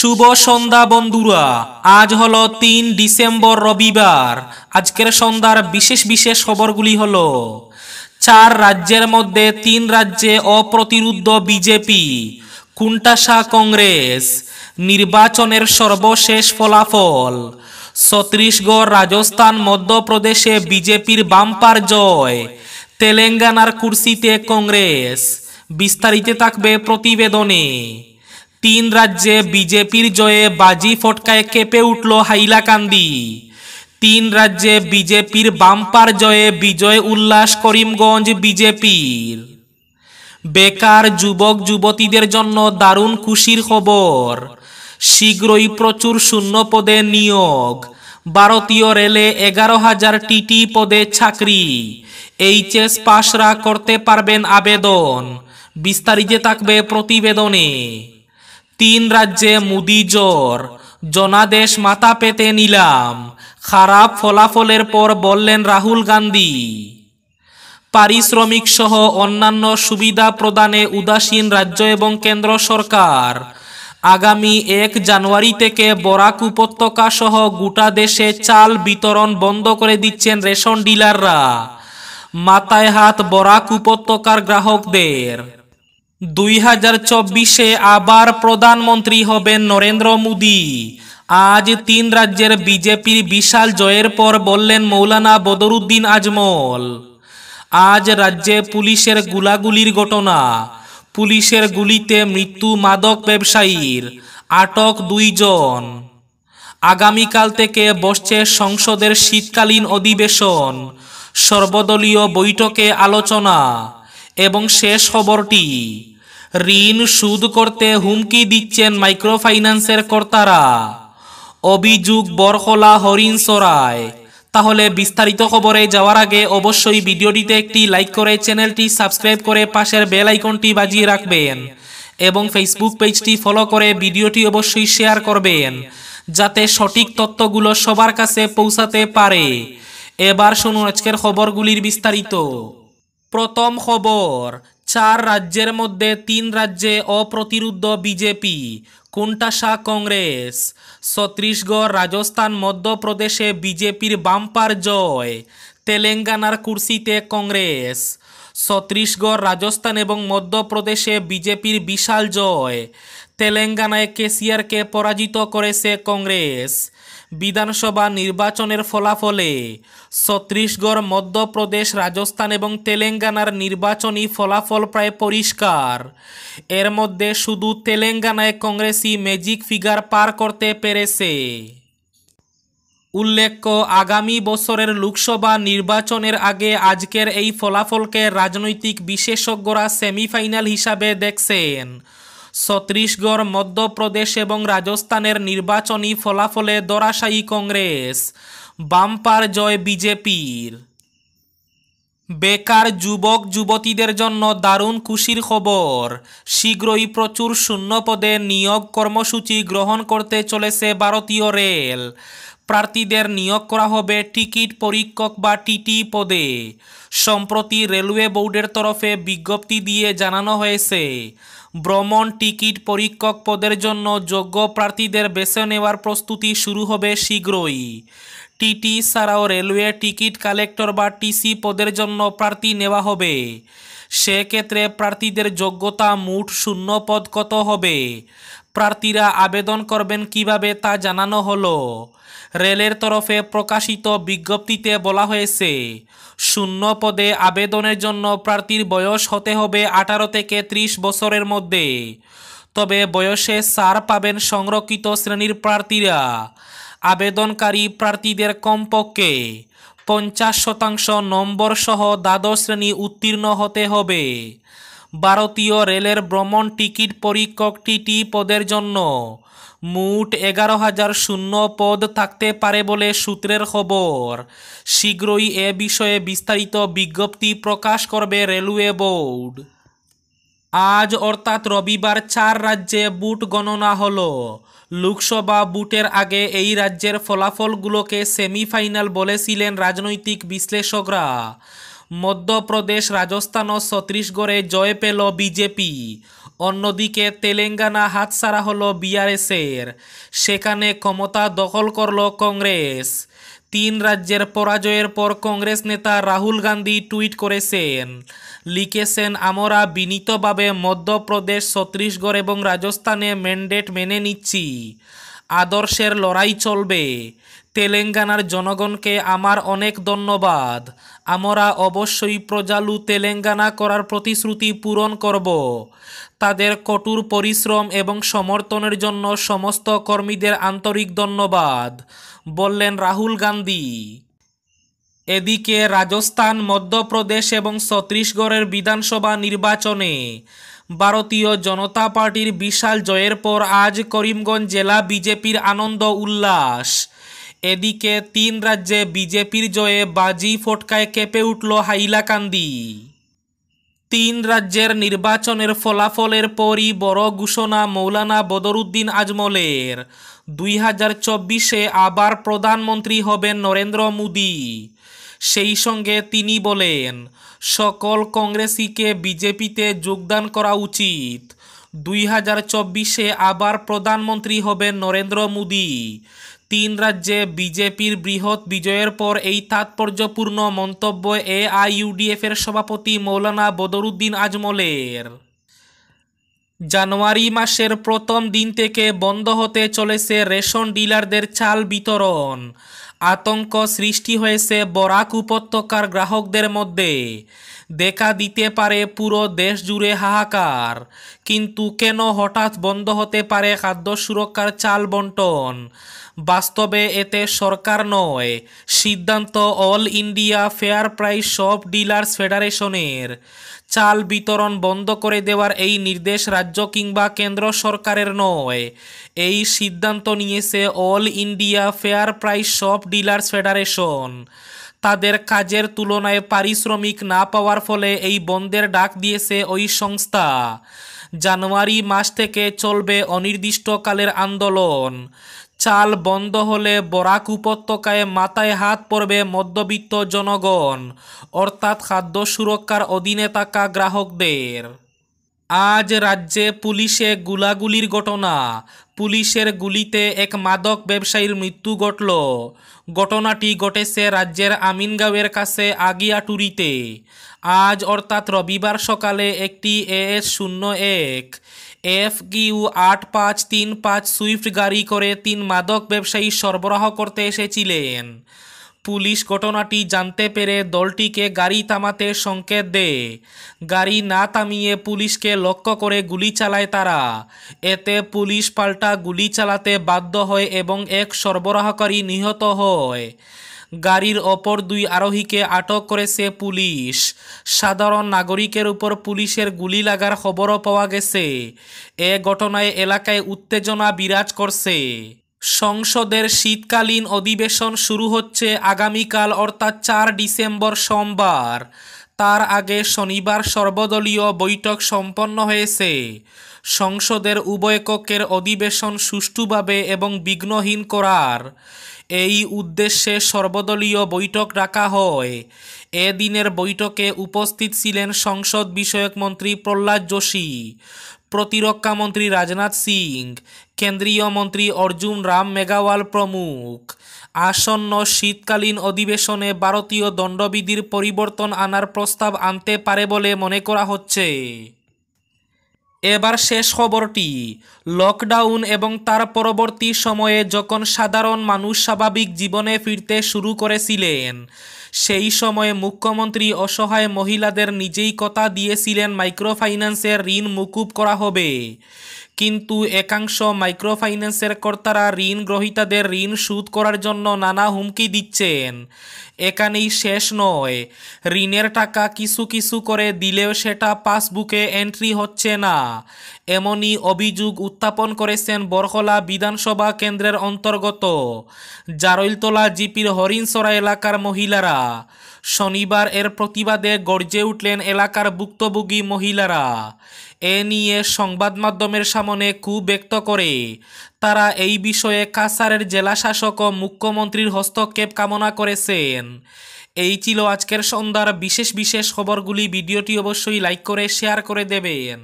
শুভ সন্ধ্যা বন্ধুরা আজ হলো তিন ডিসেম্বর রবিবার আজকের সন্ধ্যার বিশেষ বিশেষ খবরগুলি হল চার রাজ্যের মধ্যে তিন রাজ্যে অপ্রতিরুদ্ধ বিজেপি কুন্টাসা কংগ্রেস নির্বাচনের সর্বশেষ ফলাফল ছত্রিশগড় রাজস্থান মধ্যপ্রদেশে বিজেপির বাম্পার জয় তেলেঙ্গানার কুর্সিতে কংগ্রেস বিস্তারিত থাকবে প্রতিবেদনে তিন রাজ্যে বিজেপির জয়ে বাজি ফটকায় কেঁপে উঠল হাইলাকান্দি তিন রাজ্যে বিজেপির বাম্পার জয়ে বিজয় উল্লাস করিমগঞ্জ বিজেপির বেকার যুবক যুবতীদের জন্য দারুণ খুশির খবর শীঘ্রই প্রচুর শূন্য পদে নিয়োগ ভারতীয় রেলে এগারো হাজার টিটি পদে চাকরি এইচএস পাশরা করতে পারবেন আবেদন বিস্তারিত থাকবে প্রতিবেদনে তিন রাজ্যে মুদি জ্বর জনাদেশ মাথা পেতে নিলাম খারাপ ফলাফলের পর বললেন রাহুল গান্ধী পারিশ্রমিক সহ অন্যান্য সুবিধা প্রদানে উদাসীন রাজ্য এবং কেন্দ্র সরকার আগামী এক জানুয়ারি থেকে বরাক উপত্যকা সহ গোটা দেশে চাল বিতরণ বন্ধ করে দিচ্ছেন রেশন ডিলাররা মাথায় হাত বরাক উপত্যকার গ্রাহকদের দুই হাজার চব্বিশে আবার প্রধানমন্ত্রী হবেন নরেন্দ্র মোদী আজ তিন রাজ্যের বিজেপির বিশাল জয়ের পর বললেন মৌলানা বদরুদ্দিন আজমল আজ রাজ্যে পুলিশের গুলাগুলির ঘটনা পুলিশের গুলিতে মৃত্যু মাদক ব্যবসায়ীর আটক দুইজন আগামীকাল থেকে বসছে সংসদের শীতকালীন অধিবেশন সর্বদলীয় বৈঠকে আলোচনা এবং শেষ খবরটি ঋণ সুদ করতে হুমকি দিচ্ছেন মাইক্রোফাইন্যান্সের কর্তারা অভিযোগ বরখলা হরিণ সরায় তাহলে বিস্তারিত খবরে যাওয়ার আগে অবশ্যই ভিডিওটিতে একটি লাইক করে চ্যানেলটি সাবস্ক্রাইব করে পাশের বেল আইকনটি বাজিয়ে রাখবেন এবং ফেসবুক পেজটি ফলো করে ভিডিওটি অবশ্যই শেয়ার করবেন যাতে সঠিক তথ্যগুলো সবার কাছে পৌঁছাতে পারে এবার শুনুন আজকের খবরগুলির বিস্তারিত প্রথম খবর চার রাজ্যের মধ্যে তিন রাজ্যে অপ্রতিরুদ্ধ বিজেপি কোনটাশা কংগ্রেস ছত্রিশগড় রাজস্থান মধ্যপ্রদেশে বিজেপির বাম্পার জয় তেলেঙ্গানার কুর্সিতে কংগ্রেস ছত্রিশগড় রাজস্থান এবং মধ্যপ্রদেশে বিজেপির বিশাল জয় তেলেঙ্গানায় কেসিয়ারকে পরাজিত করেছে কংগ্রেস বিধানসভা নির্বাচনের ফলাফলে ছত্রিশগড় মধ্যপ্রদেশ রাজস্থান এবং তেলেঙ্গানার নির্বাচনী ফলাফল প্রায় পরিষ্কার এর মধ্যে শুধু তেলেঙ্গানায় কংগ্রেসই ম্যাজিক ফিগার পার করতে পেরেছে উল্লেখ্য আগামী বছরের লোকসভা নির্বাচনের আগে আজকের এই ফলাফলকে রাজনৈতিক বিশেষজ্ঞরা সেমিফাইনাল হিসাবে দেখছেন ছত্রিশগড় মধ্যপ্রদেশ এবং রাজস্থানের নির্বাচনী ফলাফলে দরাশায়ী কংগ্রেস বাম্পার জয় বিজেপির বেকার যুবক যুবতীদের জন্য দারুণ খুশির খবর শীঘ্রই প্রচুর শূন্য পদে নিয়োগ কর্মসূচি গ্রহণ করতে চলেছে ভারতীয় রেল প্রার্থীদের নিয়োগ করা হবে টিকিট পরীক্ষক বা টিটি পদে সম্প্রতি রেলওয়ে বোর্ডের তরফে বিজ্ঞপ্তি দিয়ে জানানো হয়েছে ভ্রমণ টিকিট পরীক্ষক পদের জন্য যোগ্য প্রার্থীদের বেছে নেওয়ার প্রস্তুতি শুরু হবে শীঘ্রই টিটি ছাড়াও রেলওয়ে টিকিট কালেক্টর বা টিসি পদের জন্য প্রার্থী নেওয়া হবে সেক্ষেত্রে প্রার্থীদের যোগ্যতা মোট শূন্য পদ কত হবে প্রার্থীরা আবেদন করবেন কিভাবে তা জানানো হলো রেলের তরফে প্রকাশিত বিজ্ঞপ্তিতে বলা হয়েছে শূন্য পদে আবেদনের জন্য প্রার্থীর বয়স হতে হবে আঠারো থেকে ত্রিশ বছরের মধ্যে তবে বয়সে সার পাবেন সংরক্ষিত শ্রেণীর প্রার্থীরা আবেদনকারী প্রার্থীদের কমপক্ষে পঞ্চাশ শতাংশ নম্বর সহ দ্বাদশ শ্রেণী উত্তীর্ণ হতে হবে ভারতীয় রেলের ভ্রমণ টিকিট টিটি পদের জন্য মোট এগারো হাজার শূন্য পদ থাকতে পারে বলে সূত্রের খবর শীঘ্রই এ বিষয়ে বিস্তারিত বিজ্ঞপ্তি প্রকাশ করবে রেলওয়ে বোর্ড আজ অর্থাৎ রবিবার চার রাজ্যে বুট গণনা হল লোকসভা বুটের আগে এই রাজ্যের ফলাফলগুলোকে সেমিফাইনাল বলেছিলেন রাজনৈতিক বিশ্লেষকরা মধ্যপ্রদেশ রাজস্থান ও ছত্তিশগড়ে জয় পেল বিজেপি অন্যদিকে তেলেঙ্গানা হাতছাড়া হল বিআরএসের সেখানে ক্ষমতা দখল করল কংগ্রেস তিন রাজ্যের পরাজয়ের পর কংগ্রেস নেতা রাহুল গান্ধী টুইট করেছেন লিখেছেন আমরা বিনীতভাবে মধ্যপ্রদেশ ছত্তিশগড় এবং রাজস্থানে ম্যান্ডেট মেনে নিচ্ছি আদর্শের লড়াই চলবে তেলেঙ্গানার জনগণকে আমার অনেক ধন্যবাদ আমরা অবশ্যই প্রজালু তেলেঙ্গানা করার প্রতিশ্রুতি পূরণ করব তাদের কঠোর পরিশ্রম এবং সমর্থনের জন্য সমস্ত কর্মীদের আন্তরিক ধন্যবাদ বললেন রাহুল গান্ধী এদিকে রাজস্থান মধ্যপ্রদেশ এবং ছত্তিশগড়ের বিধানসভা নির্বাচনে ভারতীয় জনতা পার্টির বিশাল জয়ের পর আজ করিমগঞ্জ জেলা বিজেপির আনন্দ উল্লাস এদিকে তিন রাজ্যে বিজেপির জয়ে বাজি ফটকায় কেঁপে উঠল হাইলাকান্দি তিন রাজ্যের নির্বাচনের ফলাফলের পরই বড় ঘোষণা মৌলানা বদরুদ্দিন আজমলের দুই হাজার চব্বিশে আবার প্রধানমন্ত্রী হবেন নরেন্দ্র মোদী সেই সঙ্গে তিনি বলেন সকল কংগ্রেসিকে বিজেপিতে যোগদান করা উচিত দুই হাজার চব্বিশে আবার প্রধানমন্ত্রী হবেন নরেন্দ্র মোদী তিন রাজ্যে বিজেপির বৃহৎ বিজয়ের পর এই তাৎপর্যপূর্ণ মন্তব্য এআইইউডিএফের সভাপতি মৌলানা বদরুদ্দিন আজমলের জানুয়ারি মাসের প্রথম দিন থেকে বন্ধ হতে চলেছে রেশন ডিলারদের চাল বিতরণ আতঙ্ক সৃষ্টি হয়েছে বরাক উপত্যকার গ্রাহকদের মধ্যে দেখা দিতে পারে পুরো দেশ জুড়ে হাহাকার কিন্তু কেন হঠাৎ বন্ধ হতে পারে খাদ্য সুরক্ষার চাল বন্টন বাস্তবে এতে সরকার নয় সিদ্ধান্ত all India fair price shop dealers ফেডারেশনের চাল বিতরণ বন্ধ করে দেওয়ার এই নির্দেশ রাজ্য কিংবা কেন্দ্র সরকারের নয় এই সিদ্ধান্ত নিয়েছে all India fair price shop dealers federation তাদের কাজের তুলনায় পারিশ্রমিক না পাওয়ার ফলে এই বন্ধের ডাক দিয়েছে ওই সংস্থা জানুয়ারি মাস থেকে চলবে অনির্দিষ্টকালের আন্দোলন চাল বন্ধ হলে বরাক উপত্যকায় মাথায় হাত পড়বে মধ্যবিত্ত জনগণ অর্থাৎ খাদ্য সুরক্ষার অধীনে থাকা গ্রাহকদের আজ রাজ্যে পুলিশে গুলাগুলির ঘটনা পুলিশের গুলিতে এক মাদক ব্যবসায়ীর মৃত্যু ঘটল ঘটনাটি ঘটেছে রাজ্যের আমিনগাঁওয়ের কাছে আগিয়াটুরিতে আজ অর্থাৎ রবিবার সকালে একটি এএস শূন্য এক এফ কিউ আট পাঁচ তিন পাঁচ সুইফট গাড়ি করে তিন মাদক ব্যবসায়ী সরবরাহ করতে এসেছিলেন পুলিশ ঘটনাটি জানতে পেরে দলটিকে গাড়ি থামাতে সংকেত দেয় গাড়ি না থামিয়ে পুলিশকে লক্ষ্য করে গুলি চালায় তারা এতে পুলিশ পাল্টা গুলি চালাতে বাধ্য হয় এবং এক সরবরাহকারী নিহত হয় গাড়ির অপর দুই আরোহীকে আটক করেছে পুলিশ সাধারণ নাগরিকের উপর পুলিশের গুলি লাগার খবরও পাওয়া গেছে এ ঘটনায় এলাকায় উত্তেজনা বিরাজ করছে সংসদের শীতকালীন অধিবেশন শুরু হচ্ছে আগামীকাল অর্থাৎ চার ডিসেম্বর সোমবার তার আগে শনিবার সর্বদলীয় বৈঠক সম্পন্ন হয়েছে সংসদের উভয় কক্ষের অধিবেশন সুষ্ঠুভাবে এবং বিঘ্নহীন করার এই উদ্দেশ্যে সর্বদলীয় বৈঠক রাখা হয় এ দিনের বৈঠকে উপস্থিত ছিলেন সংসদ বিষয়ক মন্ত্রী প্রহ্লাদ যোশী প্রতিরক্ষা মন্ত্রী রাজনাথ সিং কেন্দ্রীয় মন্ত্রী অর্জুন রাম মেঘাওয়াল প্রমুখ আসন্ন শীতকালীন অধিবেশনে ভারতীয় দণ্ডবিধির পরিবর্তন আনার প্রস্তাব আনতে পারে বলে মনে করা হচ্ছে এবার শেষ খবরটি লকডাউন এবং তার পরবর্তী সময়ে যখন সাধারণ মানুষ স্বাভাবিক জীবনে ফিরতে শুরু করেছিলেন সেই সময়ে মুখ্যমন্ত্রী অসহায় মহিলাদের নিজেই কথা দিয়েছিলেন মাইক্রোফাইন্যান্সের ঋণ মুকুব করা হবে কিন্তু একাংশ মাইক্রোফাইন্যান্সের কর্তারা ঋণ গ্রহীতাদের ঋণ শোধ করার জন্য নানা হুমকি দিচ্ছেন এখানেই শেষ নয় ঋণের টাকা কিছু কিছু করে দিলেও সেটা পাসবুকে এন্ট্রি হচ্ছে না এমনই অভিযোগ উত্থাপন করেছেন বরকলা বিধানসভা কেন্দ্রের অন্তর্গত জারৈলতলা জিপির হরিণসরা এলাকার মহিলারা শনিবার এর প্রতিবাদে গর্জে উঠলেন এলাকার ভুক্তভোগী মহিলারা এ নিয়ে সংবাদ মাধ্যমের সামনে কু ব্যক্ত করে তারা এই বিষয়ে কাসারের জেলা শাসক ও মুখ্যমন্ত্রীর হস্তক্ষেপ কামনা করেছেন এই ছিল আজকের সন্ধ্যার বিশেষ বিশেষ খবরগুলি ভিডিওটি অবশ্যই লাইক করে শেয়ার করে দেবেন